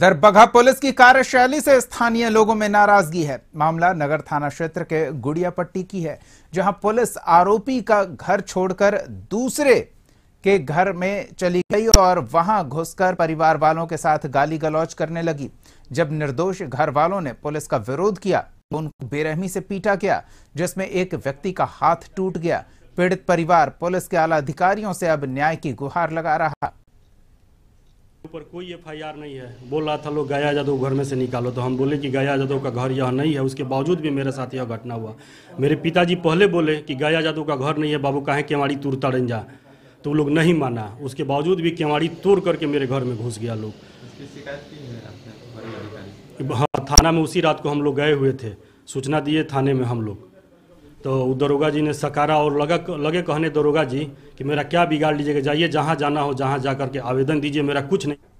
दरबगा police की कार्यशैली से स्थानीय लोगों में नाराजगी है मामला नगर थाना क्षेत्र के गुड़िया पट्टी की है जहां पुलिस आरोपी का घर छोड़कर दूसरे के घर में चली गई और वहां घुसकर परिवार वालों के साथ गाली गलौज करने लगी जब निर्दोष घर वालों ने पुलिस का विरोध किया उनको बेरहमी से पीटा गया जिसमें एक व्यक्ति का हाथ टूट गया पीड़ित परिवार पुलिस के आला अधिकारियों से अब न्याय की गुहार लगा रहा ऊपर कोई आर नहीं है बोल रहा था लोग गया यादव घर में से निकालो तो हम बोले कि गया यादव का घर यह नहीं है उसके बावजूद भी मेरे साथ यह घटना हुआ मेरे पिताजी पहले बोले कि गया यादव का घर नहीं है बाबू काहे केवाड़ी तुर तरन जा तो लोग नहीं माना उसके बावजूद भी केवाड़ी तोड़ करके मेरे घर में घुस गया लोग हाँ थाना में उसी रात को हम लोग गए हुए थे सूचना दिए थाने में हम लोग तो दरोगा जी ने सकारा और लगा लगे कहने दरोगा जी कि मेरा क्या बिगाड़ लीजिएगा जाइए जहाँ जाना हो जहाँ जा करके आवेदन दीजिए मेरा कुछ नहीं